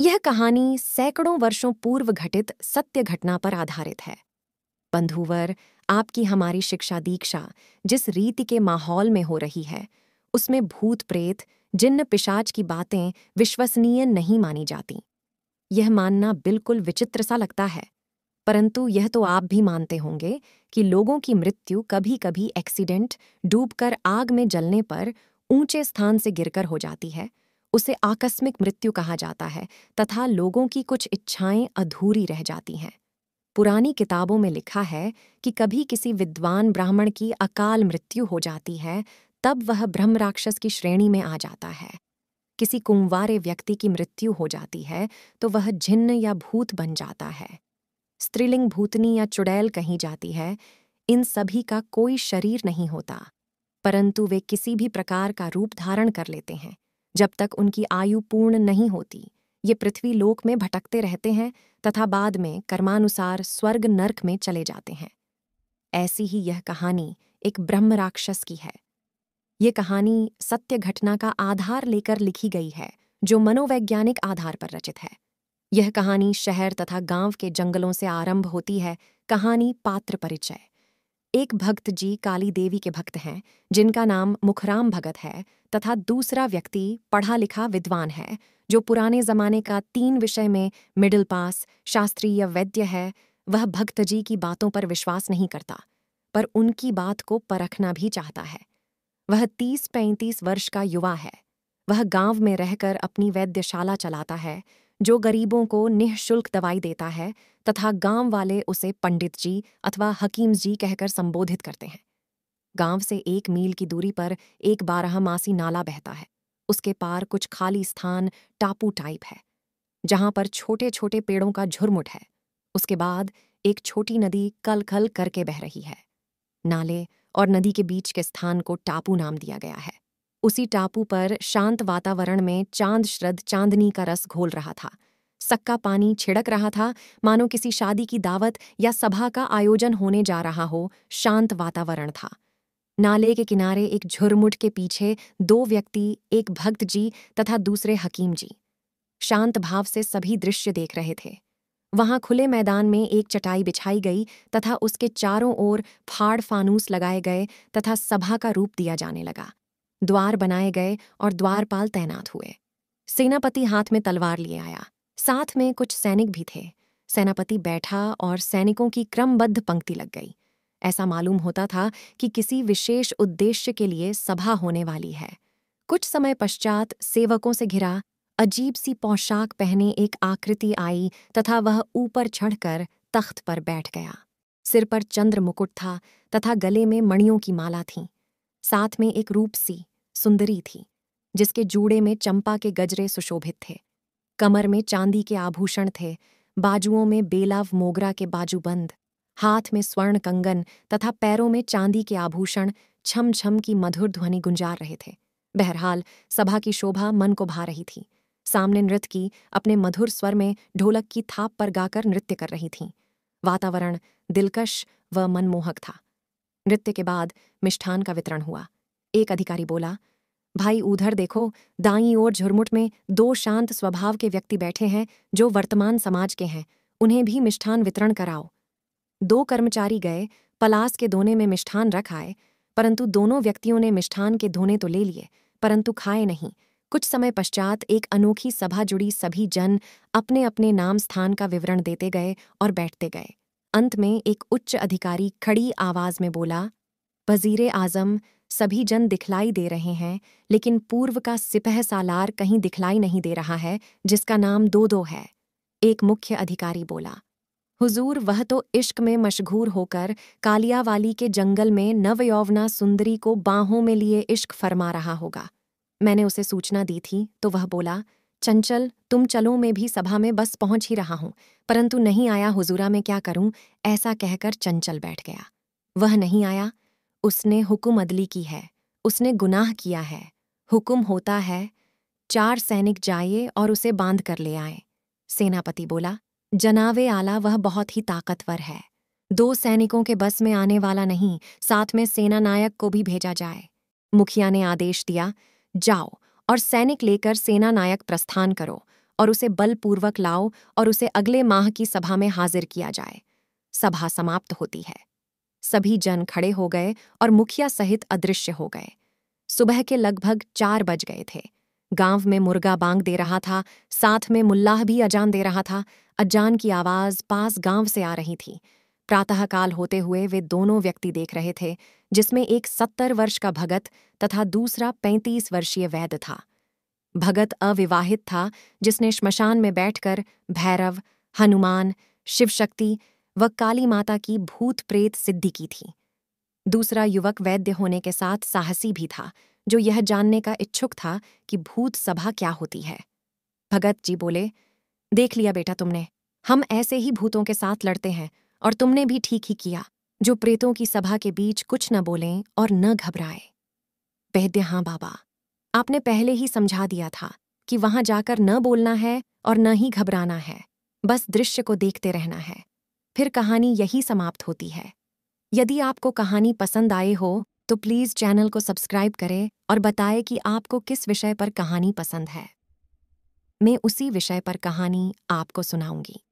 यह कहानी सैकड़ों वर्षों पूर्व घटित सत्य घटना पर आधारित है बंधुवर आपकी हमारी शिक्षा दीक्षा जिस रीति के माहौल में हो रही है उसमें भूत प्रेत जिन्न पिशाच की बातें विश्वसनीय नहीं मानी जाती यह मानना बिल्कुल विचित्र सा लगता है परंतु यह तो आप भी मानते होंगे कि लोगों की मृत्यु कभी कभी एक्सीडेंट डूबकर आग में जलने पर ऊंचे स्थान से गिरकर हो जाती है उसे आकस्मिक मृत्यु कहा जाता है तथा लोगों की कुछ इच्छाएं अधूरी रह जाती हैं पुरानी किताबों में लिखा है कि कभी किसी विद्वान ब्राह्मण की अकाल मृत्यु हो जाती है तब वह ब्रह्म राक्षस की श्रेणी में आ जाता है किसी कुंवारे व्यक्ति की मृत्यु हो जाती है तो वह झिन्न या भूत बन जाता है स्त्रीलिंग भूतनी या चुड़ैल कही जाती है इन सभी का कोई शरीर नहीं होता परंतु वे किसी भी प्रकार का रूप धारण कर लेते हैं जब तक उनकी आयु पूर्ण नहीं होती ये पृथ्वी लोक में भटकते रहते हैं तथा बाद में कर्मानुसार स्वर्ग नर्क में चले जाते हैं ऐसी ही यह कहानी एक ब्रह्म राक्षस की है ये कहानी सत्य घटना का आधार लेकर लिखी गई है जो मनोवैज्ञानिक आधार पर रचित है यह कहानी शहर तथा गांव के जंगलों से आरंभ होती है कहानी पात्र परिचय एक भक्त जी काली देवी के भक्त हैं जिनका नाम मुखराम भगत है तथा दूसरा व्यक्ति पढ़ा लिखा विद्वान है जो पुराने जमाने का तीन विषय में मिडिल पास शास्त्रीय वैद्य है वह भक्त जी की बातों पर विश्वास नहीं करता पर उनकी बात को परखना भी चाहता है वह तीस पैंतीस वर्ष का युवा है वह गांव में रहकर अपनी वैद्यशाला चलाता है जो गरीबों को निःशुल्क दवाई देता है तथा गांव वाले उसे पंडित जी अथवा हकीम जी कहकर संबोधित करते हैं गांव से एक मील की दूरी पर एक बारहमासी नाला बहता है उसके पार कुछ खाली स्थान टापू टाइप है जहां पर छोटे छोटे पेड़ों का झुरमुट है उसके बाद एक छोटी नदी कल खल करके बह रही है नाले और नदी के बीच के स्थान को टापू नाम दिया गया है उसी टापू पर शांत वातावरण में चांद श्रद्ध चांदनी का रस घोल रहा था सक्का पानी छिड़क रहा था मानो किसी शादी की दावत या सभा का आयोजन होने जा रहा हो शांत वातावरण था नाले के किनारे एक झुरमुट के पीछे दो व्यक्ति एक भक्त जी तथा दूसरे हकीम जी शांत भाव से सभी दृश्य देख रहे थे वहां खुले मैदान में एक चटाई बिछाई गई तथा उसके चारों ओर फाड़ फानूस लगाए गए तथा सभा का रूप दिया जाने लगा द्वार बनाए गए और द्वारपाल तैनात हुए सेनापति हाथ में तलवार लिए आया साथ में कुछ सैनिक भी थे सेनापति बैठा और सैनिकों की क्रमबद्ध पंक्ति लग गई ऐसा मालूम होता था कि किसी विशेष उद्देश्य के लिए सभा होने वाली है कुछ समय पश्चात सेवकों से घिरा अजीब सी पोशाक पहने एक आकृति आई तथा वह ऊपर चढ़कर तख्त पर बैठ गया सिर पर चंद्र मुकुट था तथा गले में मणियों की माला थी साथ में एक रूप सी सुंदरी थी जिसके जूड़े में चंपा के गजरे सुशोभित थे कमर में चांदी के आभूषण थे बाजुओं में बेलाव मोगरा के बाजूबंद हाथ में स्वर्ण कंगन तथा पैरों में चांदी के आभूषण छम छम की मधुर ध्वनि गुंजार रहे थे बहरहाल सभा की शोभा मन को भा रही थी सामने नृत्य की अपने मधुर स्वर में ढोलक की थाप पर गाकर नृत्य कर रही थीं वातावरण दिलकश व मनमोहक था नृत्य के बाद मिष्ठान का वितरण हुआ एक अधिकारी बोला भाई उधर देखो दाई ओर झुरमुट में दो शांत स्वभाव के व्यक्ति बैठे हैं जो वर्तमान समाज के हैं उन्हें भी मिष्ठान वितरण कराओ दो कर्मचारी गए पलास के दोने में मिष्ठान रख आए परंतु दोनों व्यक्तियों ने मिष्ठान के धोने तो ले लिए परंतु खाए नहीं कुछ समय पश्चात एक अनोखी सभा जुड़ी सभी जन अपने अपने नाम स्थान का विवरण देते गए और बैठते गए अंत में एक उच्च अधिकारी खड़ी आवाज में बोला वजीर आजम सभी जन दिखलाई दे रहे हैं लेकिन पूर्व का सिपह सालार कहीं दिखलाई नहीं दे रहा है जिसका नाम दो दो है एक मुख्य अधिकारी बोला हुजूर वह तो इश्क में मशगूर होकर कालियावाली के जंगल में नवयौवना सुंदरी को बाहों में लिए इश्क फरमा रहा होगा मैंने उसे सूचना दी थी तो वह बोला चंचल तुम चलो मैं भी सभा में बस पहुंच ही रहा हूं परंतु नहीं आया हुजूरा मैं क्या करूं ऐसा कहकर चंचल बैठ गया वह नहीं आया उसने हुक्म अदली की है उसने गुनाह किया है हुक्म होता है चार सैनिक जाइए और उसे बांध कर ले आए सेनापति बोला जनावे आला वह बहुत ही ताकतवर है दो सैनिकों के बस में आने वाला नहीं साथ में सेना नायक को भी भेजा जाए मुखिया ने आदेश दिया जाओ और सैनिक लेकर सेना नायक प्रस्थान करो और उसे बलपूर्वक लाओ और उसे अगले माह की सभा में हाजिर किया जाए सभा समाप्त होती है सभी जन खड़े हो गए और मुखिया सहित अदृश्य हो गए सुबह के लगभग चार बज गए थे गांव में मुर्गा बांग दे रहा था साथ में मुल्लाह भी अजान दे रहा था अजान की आवाज़ पास गांव से आ रही थी प्रातःकाल होते हुए वे दोनों व्यक्ति देख रहे थे जिसमें एक सत्तर वर्ष का भगत तथा दूसरा पैंतीस वर्षीय वैद्य था भगत अविवाहित था जिसने श्मशान में बैठकर भैरव हनुमान शिवशक्ति व काली माता की भूत प्रेत सिद्धि की थी दूसरा युवक वैद्य होने के साथ साहसी भी था जो यह जानने का इच्छुक था कि भूत सभा क्या होती है भगत जी बोले देख लिया बेटा तुमने हम ऐसे ही भूतों के साथ लड़ते हैं और तुमने भी ठीक ही किया जो प्रेतों की सभा के बीच कुछ न बोलें और न घबराए वैद्य हाँ बाबा आपने पहले ही समझा दिया था कि वहां जाकर न बोलना है और न ही घबराना है बस दृश्य को देखते रहना है फिर कहानी यही समाप्त होती है यदि आपको कहानी पसंद आए हो तो प्लीज़ चैनल को सब्सक्राइब करें और बताएं कि आपको किस विषय पर कहानी पसंद है मैं उसी विषय पर कहानी आपको सुनाऊंगी